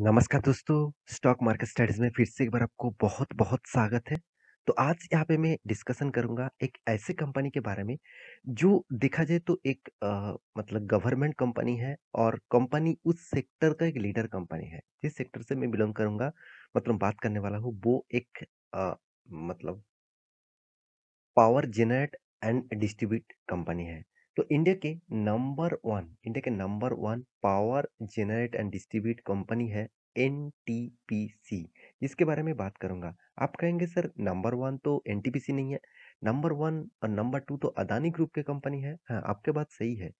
नमस्कार दोस्तों stock market studies में फिर से एक बार आपको बहुत बहुत स्वागत है तो आज यहाँ पे मैं डिस्कशन करूंगा एक ऐसे कंपनी के बारे में जो देखा जाए तो एक आ, मतलब गवर्नमेंट कंपनी है और कंपनी उस सेक्टर का एक लीडर कंपनी है जिस सेक्टर से मैं बिलोंग करूंगा मतलब बात करने वाला हूँ वो एक आ, मतलब power generate and distribute company है तो इंडिया के नंबर वन इंडिया के number one power generate and distribute company है एन जिसके बारे में बात करूंगा आप कहेंगे सर नंबर वन तो एन नहीं है नंबर वन और नंबर टू तो अदानी ग्रुप के कंपनी है हाँ आपके बात सही है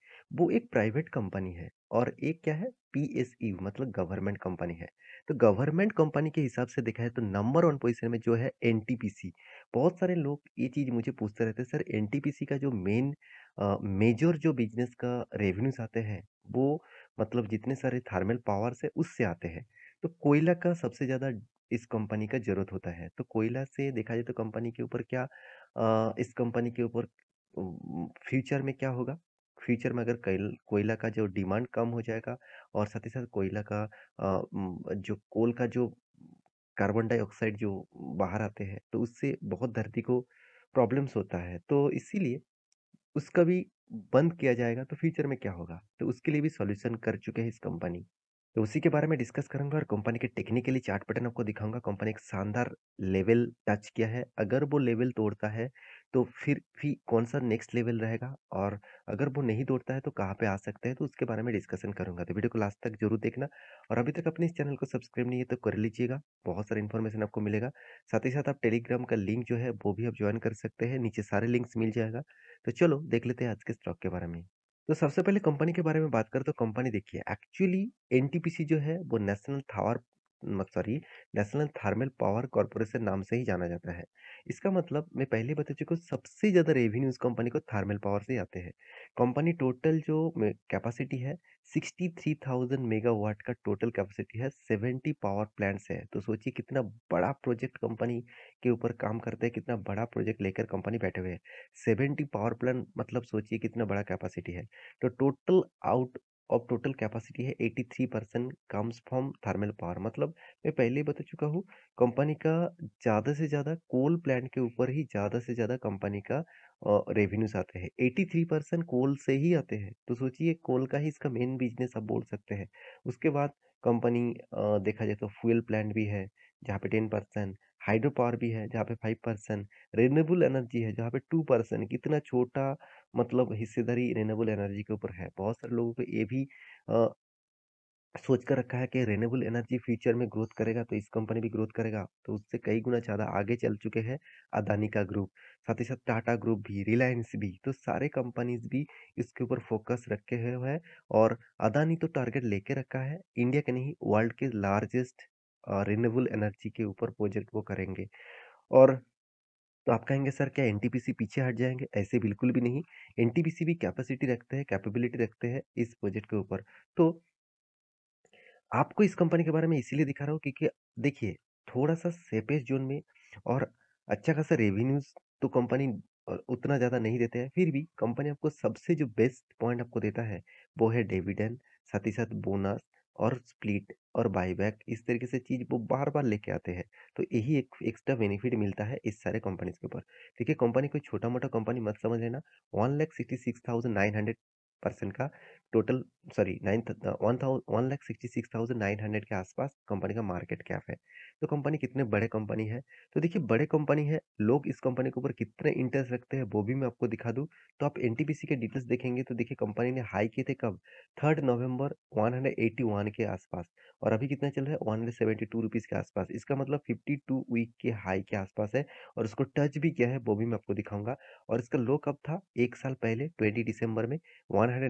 वो एक प्राइवेट कंपनी है और एक क्या है पी मतलब गवर्नमेंट कंपनी है तो गवर्नमेंट कंपनी के हिसाब से देखा है तो नंबर वन पोजीशन में जो है एन बहुत सारे लोग ये चीज़ मुझे पूछते रहते हैं सर एन का जो मेन मेजर जो बिजनेस का रेवेन्यूज आते हैं वो मतलब जितने सारे थर्मल पावर से उससे आते हैं तो कोयला का सबसे ज़्यादा इस कंपनी का ज़रूरत होता है तो कोयला से देखा जाए तो कंपनी के ऊपर क्या आ, इस कंपनी के ऊपर फ्यूचर में क्या होगा फ्यूचर में अगर कोयला का जो डिमांड कम हो जाएगा और साथ ही साथ कोयला का आ, जो कोल का जो कार्बन डाइऑक्साइड जो बाहर आते हैं तो उससे बहुत धरती को प्रॉब्लम्स होता है तो इसीलिए उसका भी बंद किया जाएगा तो फ्यूचर में क्या होगा तो उसके लिए भी सॉल्यूशन कर चुके हैं इस कंपनी तो उसी के बारे में डिस्कस करूंगा और कंपनी के टेक्निकली चार्ट पैटर्न आपको दिखाऊंगा कंपनी एक शानदार लेवल टच किया है अगर वो लेवल तोड़ता है तो फिर भी कौन सा नेक्स्ट लेवल रहेगा और अगर वो नहीं तोड़ता है तो कहाँ पे आ सकते हैं तो उसके बारे में डिस्कशन करूंगा तो वीडियो को लास्ट तक जरूर देखना और अभी तक अपने इस चैनल को सब्सक्राइब नहीं है तो कर लीजिएगा बहुत सारा इन्फॉर्मेशन आपको मिलेगा साथ ही साथ आप टेलीग्राम का लिंक जो है वो भी आप ज्वाइन कर सकते हैं नीचे सारे लिंक्स मिल जाएगा तो चलो देख लेते हैं आज के स्टॉक के बारे में तो सबसे पहले कंपनी के बारे में बात करें तो कंपनी देखिए एक्चुअली एन जो है वो नेशनल थावर sorry national thermal power corporation नाम से ही जाना जाता है इसका मतलब मैं पहले बता चुका हूँ सबसे ज़्यादा रेवेन्यू इस कंपनी को थर्मल पावर से आते हैं कंपनी टोटल जो कैपेसिटी है सिक्सटी थ्री थाउजेंड मेगावाट का टोटल कैपेसिटी है सेवेंटी पावर प्लांट्स है तो सोचिए कितना बड़ा प्रोजेक्ट कंपनी के ऊपर काम करते हैं कितना बड़ा प्रोजेक्ट लेकर कंपनी बैठे हुए हैं सेवेंटी पावर प्लांट मतलब सोचिए कितना बड़ा कैपेसिटी है तो टोटल आउट और टोटल कैपेसिटी है 83 percent comes from thermal power मतलब मैं पहले ही बता चुका हूँ कंपनी का ज़्यादा से ज़्यादा कोल प्लांट के ऊपर ही ज़्यादा से ज़्यादा कंपनी का रेवेन्यूज आते हैं 83 परसेंट कोल से ही आते हैं तो सोचिए कोल का ही इसका मेन बिजनेस आप बोल सकते हैं उसके बाद कंपनी देखा जाए तो फ्यूल प्लांट भी है जहाँ पे टेन परसेंट हाइड्रो पावर भी है जहाँ पे फाइव परसेंट रेनेबल एनर्जी है जहाँ पे टू परसेंट कितना छोटा मतलब हिस्सेदारी रेनेबल एनर्जी के ऊपर है बहुत सारे लोगों को ये भी आ, सोच कर रखा है कि रेनेबल एनर्जी फ्यूचर में ग्रोथ करेगा तो इस कंपनी भी ग्रोथ करेगा तो उससे कई गुना ज़्यादा आगे चल चुके हैं अदानी का ग्रुप साथ ही साथ टाटा ग्रुप भी रिलायंस भी तो सारे कंपनीज भी इसके ऊपर फोकस रखे हुए हैं और अदानी तो टारगेट लेके रखा है इंडिया के नहीं वर्ल्ड के लार्जेस्ट रिन्यूएबल एनर्जी के ऊपर प्रोजेक्ट को करेंगे और तो आप कहेंगे सर क्या एन पीछे हट जाएंगे ऐसे बिल्कुल भी नहीं एन भी कैपेसिटी रखते हैं कैपेबिलिटी रखते हैं इस प्रोजेक्ट के ऊपर तो आपको इस कंपनी के बारे में इसीलिए दिखा रहा हूँ क्योंकि देखिए थोड़ा सा सेफेस्ट जोन में और अच्छा खासा रेवेन्यूज तो कंपनी उतना ज़्यादा नहीं देते हैं फिर भी कंपनी आपको सबसे जो बेस्ट पॉइंट आपको देता है वो है डिविडेंड साथ ही साथ बोनस और स्प्लिट और बाईबैक इस तरीके से चीज़ वो बार बार लेके आते हैं तो यही एक एक्स्ट्रा बेनिफिट मिलता है इस सारे कंपनीज के ऊपर देखिए कंपनी कोई छोटा मोटा कंपनी मत समझ लेना one lakh sixty six thousand nine hundred percent का total sorry nine one thousand one lakh sixty six thousand nine hundred के आसपास कंपनी का मार्केट कैप है तो कंपनी कितने बड़े कंपनी है तो देखिए बड़े कंपनी है लोग इस कंपनी के ऊपर कितने इंटरेस्ट रखते हैं वो भी मैं आपको दिखा दूँ तो आप एन के डिटेल्स देखेंगे तो देखिए कंपनी ने हाई किए थे कब थर्ड नवंबर वन के आसपास और अभी कितना चल रहा है वन हंड्रेड के आसपास इसका मतलब फिफ्टी वीक के हाई के आसपास है और उसको टच भी किया है वो भी मैं आपको दिखाऊंगा और इसका लो कब था एक साल पहले ट्वेंटी दिसंबर में वन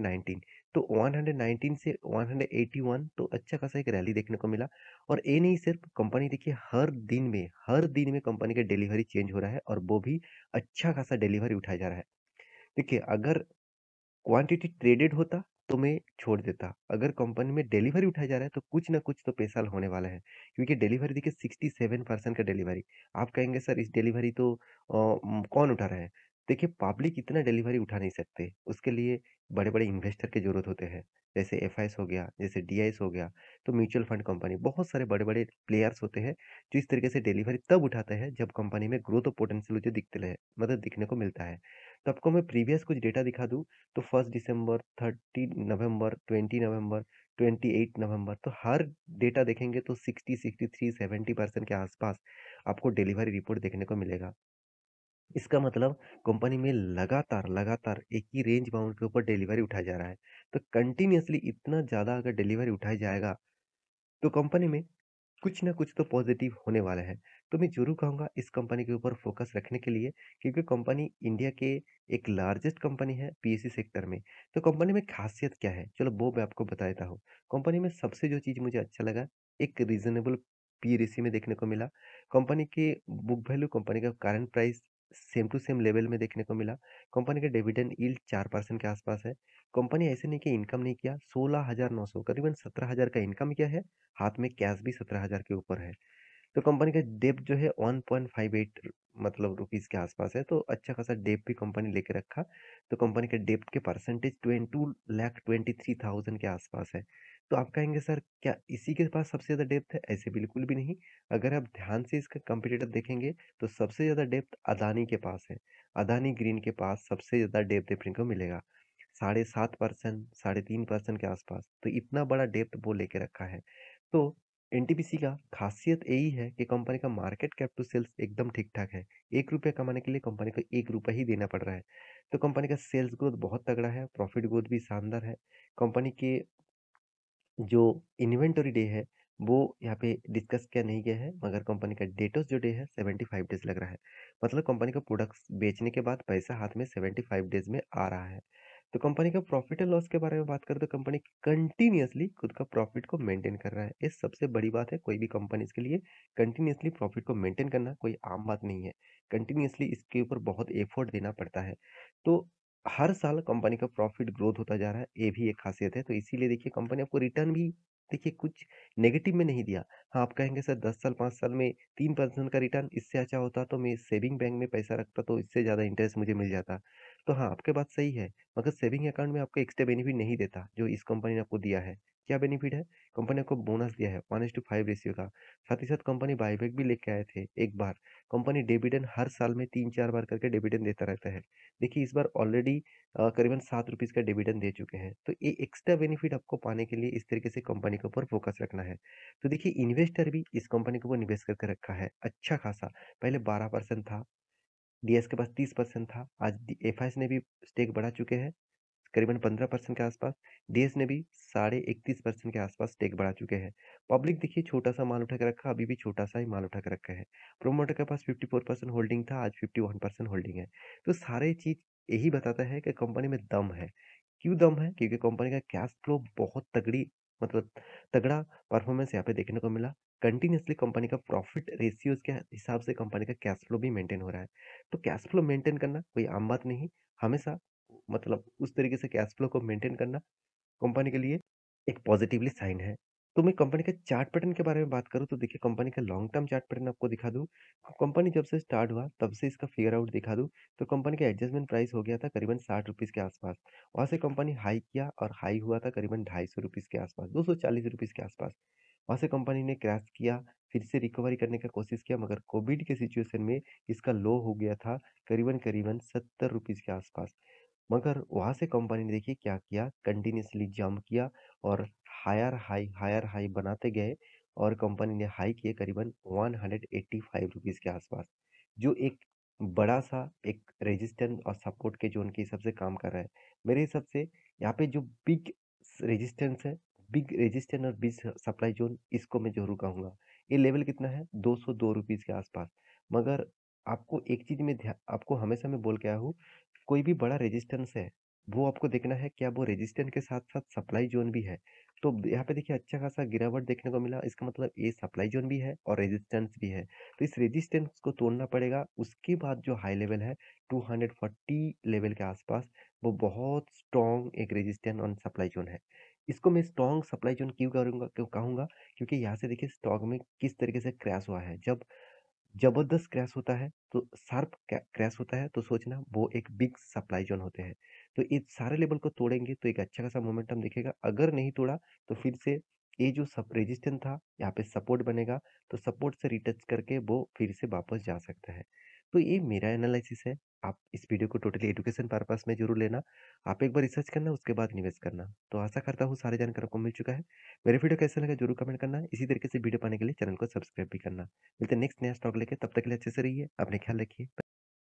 तो 119 से 181 तो अच्छा खासा एक रैली देखने को मिला और ये नहीं सिर्फ कंपनी देखिए हर दिन में हर दिन में कंपनी का डिलीवरी चेंज हो रहा है और वो भी अच्छा खासा डिलीवरी उठाया जा रहा है देखिए अगर क्वांटिटी ट्रेडेड होता तो मैं छोड़ देता अगर कंपनी में डिलीवरी उठाया जा रहा है तो कुछ ना कुछ तो पैसा होने वाला है क्योंकि डिलीवरी देखिए सिक्सटी परसेंट का डिलीवरी आप कहेंगे सर इस डिलीवरी तो आ, कौन उठा रहा है देखिए पब्लिक इतना डिलीवरी उठा नहीं सकते उसके लिए बड़े बड़े इन्वेस्टर की ज़रूरत होते हैं जैसे एफ हो गया जैसे डी हो गया तो म्यूचुअल फंड कंपनी बहुत सारे बड़े बड़े प्लेयर्स होते हैं जो इस तरीके से डिलीवरी तब उठाते हैं जब कंपनी में ग्रोथ और पोटेंशियल जो दिखते रहे मतलब दिखने को मिलता है तो आपको मैं प्रीवियस कुछ डेटा दिखा दूँ तो फर्स्ट दिसंबर थर्टी नवंबर ट्वेंटी नवंबर ट्वेंटी एट नवंबर तो हर डेटा देखेंगे तो sixty sixty three seventy percent के आसपास आपको डिलीवरी रिपोर्ट देखने को मिलेगा इसका मतलब कंपनी में लगातार लगातार एक ही रेंज बाउंड के ऊपर डिलीवरी उठाया जा रहा है तो कंटिन्यूसली इतना ज़्यादा अगर डिलीवरी उठाया जाएगा तो कंपनी में कुछ ना कुछ तो पॉजिटिव होने वाला है तो मैं जरूर कहूँगा इस कंपनी के ऊपर फोकस रखने के लिए क्योंकि कंपनी इंडिया के एक लार्जेस्ट कंपनी है पी सेक्टर में तो कंपनी में खासियत क्या है चलो वो मैं आपको बता देता हूँ कंपनी में सबसे जो चीज़ मुझे अच्छा लगा एक रीज़नेबल पी में देखने को मिला कंपनी के बुक वैल्यू कंपनी का current price same to same level में देखने को मिला कंपनी का डिविडेंड ईल्ड चार परसेंट के आसपास है कंपनी ऐसे नहीं कि इनकम नहीं किया सोलह हज़ार नौ सौ करीबन सत्रह हज़ार का इनकम किया है हाथ में कैश भी सत्रह हज़ार के ऊपर है तो कंपनी का डेप जो है वन पॉइंट फाइव एट मतलब रुपीज़ के आसपास है तो अच्छा खासा डेप भी कंपनी लेके रखा तो कंपनी के डेप्ट के percentage two lakh twenty three thousand के आसपास है तो आप कहेंगे सर क्या इसी के पास सबसे ज़्यादा डेप्थ है ऐसे बिल्कुल भी नहीं अगर आप ध्यान से इसका कंपटीटर देखेंगे तो सबसे ज़्यादा डेप्थ अदानी के पास है अदानी ग्रीन के पास सबसे ज़्यादा डेप्थ देखने को मिलेगा साढ़े सात परसेंट साढ़े तीन परसेंट के आसपास तो इतना बड़ा डेप्थ वो लेके रखा है तो एन का खासियत यही है कि कंपनी का मार्केट कैप टू सेल्स एकदम ठीक ठाक है एक रुपये कमाने के लिए कंपनी को एक रुपये ही देना पड़ रहा है तो कंपनी का सेल्स ग्रोथ बहुत तगड़ा है प्रॉफिट ग्रोथ भी शानदार है कंपनी के जो इन्वेंटरी डे है वो यहाँ पे डिस्कस किया नहीं गया है मगर कंपनी का डेटोस जो डे है सेवेंटी फाइव डेज लग रहा है मतलब कंपनी का प्रोडक्ट्स बेचने के बाद पैसा हाथ में सेवेंटी फाइव डेज में आ रहा है तो कंपनी का प्रॉफिट एंड लॉस के बारे में बात करें तो कंपनी कंटिन्यूसली खुद का प्रॉफिट को मेंटेन कर रहा है ये सबसे बड़ी बात है कोई भी कंपनी इसके लिए कंटिन्यूसली प्रॉफिट को मेंटेन करना कोई आम बात नहीं है कंटिन्यूसली इसके ऊपर बहुत एफर्ट देना पड़ता है तो हर साल कंपनी का प्रॉफिट ग्रोथ होता जा रहा है ये भी एक खासियत है तो इसीलिए देखिए कंपनी आपको रिटर्न भी देखिए कुछ नेगेटिव में नहीं दिया हाँ आप कहेंगे सर दस साल पाँच साल में तीन परसेंट का रिटर्न इससे अच्छा होता तो मैं सेविंग बैंक में पैसा रखता तो इससे ज़्यादा इंटरेस्ट मुझे मिल जाता तो हाँ आपके बात सही है मगर सेविंग अकाउंट में आपको एक्स्ट्रा बेनिफिट नहीं देता जो इस कंपनी ने आपको दिया है क्या बेनिफिट है कंपनी आपको बोनस दिया है one is to five ratio का साथ ही साथ कंपनी बायबैक भी लेके आए थे एक बार कंपनी डिविडेंड हर साल में तीन चार बार करके डिविडेंड देता रहता है देखिए इस बार ऑलरेडी करीबन सात रुपीज़ का डिविडेंड दे चुके हैं तो ये एक्स्ट्रा बेनिफिट आपको पाने के लिए इस तरीके से कंपनी के ऊपर फोकस रखना है तो देखिए इन्वेस्टर भी इस कंपनी के ऊपर निवेश करके रखा है अच्छा खासा पहले बारह परसेंट था डीएस के पास तीस परसेंट था आज एफ ने भी स्टेक बढ़ा चुके हैं करीबन पंद्रह परसेंट के आसपास डीएस ने भी साढ़े इकतीस परसेंट के आसपास स्टेक बढ़ा चुके हैं पब्लिक देखिए छोटा सा माल उठा के रखा अभी भी छोटा सा ही माल उठा कर रखा है प्रोमोटर के पास फिफ्टी फोर परसेंट होल्डिंग था आज फिफ्टी वन परसेंट होल्डिंग है तो सारे चीज़ यही बताता है कि कंपनी में दम है क्यों दम है क्योंकि कंपनी का कैश फ्लो बहुत तगड़ी मतलब तगड़ा परफॉर्मेंस यहाँ पे देखने को मिला कंटिन्यूसली कंपनी का प्रॉफिट रेशियोज के हिसाब से कंपनी का कैश फ्लो भी मेंटेन हो रहा है तो कैश फ्लो मेंटेन करना कोई आम बात नहीं हमेशा मतलब उस तरीके से कैश फ्लो को मेंटेन करना कंपनी के लिए एक पॉजिटिवली साइन है तो मैं कंपनी के चार्ट पैटर्न के बारे में बात करूँ तो देखिए कंपनी का लॉन्ग टर्म चार्ट पैटर्न आपको दिखा दूँ कंपनी जब से स्टार्ट हुआ तब से इसका फिगर आउट दिखा दूँ तो कंपनी का एडजस्टमेंट प्राइस हो गया था करीबन साठ रुपीज़ के आसपास वहाँ से कंपनी हाई किया और हाई हुआ था करीबन ढाई सौ रुपीज़ के आसपास दो सौ चालीस रुपीज़ के आसपास वहाँ से कंपनी ने क्रैश किया फिर से रिकवरी करने का कोशिश किया मगर कोविड के सिचुएशन में इसका लो हो गया था करीबन करीबन सत्तर रुपीज़ के आसपास मगर वहाँ से कंपनी ने देखिए क्या किया कंटिन्यूसली जंप किया और हायर हाई हायर हाई बनाते गए और कंपनी ने हाई किए करीबन one hundred eighty five rupees के आसपास जो एक बड़ा सा एक रेजिस्टेंस और सपोर्ट के जोन के हिसाब से काम कर रहा है मेरे हिसाब से यहाँ पे जो बिग रेजिस्टेंस है बिग रेजिस्टेंस और बिग सप्लाई जोन इसको मैं जरूर कहूँगा ये लेवल कितना है दो सौ दो रुपीज़ के आसपास मगर आपको एक चीज़ में ध्यान आपको हमेशा मैं बोल के आया हूँ कोई भी बड़ा रेजिस्टेंस है वो आपको देखना है क्या वो रेजिस्टेंस के साथ साथ सप्लाई जोन भी है तो यहाँ पे देखिए अच्छा खासा गिरावट देखने को मिला इसका मतलब ये सप्लाई जोन भी है और रेजिस्टेंस भी है तो इस रेजिस्टेंस को तोड़ना पड़ेगा उसके बाद जो हाई लेवल है 240 लेवल के आसपास वो बहुत स्ट्रॉन्ग एक रेजिस्टेंस ऑन सप्लाई जोन है इसको मैं स्ट्रॉन्ग सप्लाई जोन क्यों करूँगा क्यों कहूँगा क्योंकि यहाँ से देखिए स्टॉक में किस तरीके से क्रैश हुआ है जब जबरदस्त क्रैश होता है तो शार्प क्रैश होता है तो सोचना वो एक बिग सप्लाई जोन होते हैं तो ये सारे लेवल को तोड़ेंगे तो एक अच्छा खासा मोमेंटम दिखेगा अगर नहीं तोड़ा तो फिर से ये जो सब रेजिस्टेंस था यहाँ पे सपोर्ट बनेगा तो सपोर्ट से रिटच करके वो फिर से वापस जा सकता है तो ये मेरा एनालिसिस है आप इस वीडियो को टोटली एजुकेशन पर्पस में जरूर लेना आप एक बार रिसर्च करना उसके बाद निवेश करना तो आशा करता हूँ सारे जानकारी आपको मिल चुका है मेरे वीडियो कैसे लगा जरूर कमेंट करना इसी तरीके से वीडियो पाने के लिए चैनल को सब्सक्राइब भी करना मिलते नेक्स्ट नया स्टॉक लेके तब तक के लिए अच्छे से रहिए अपने ख्याल रखिए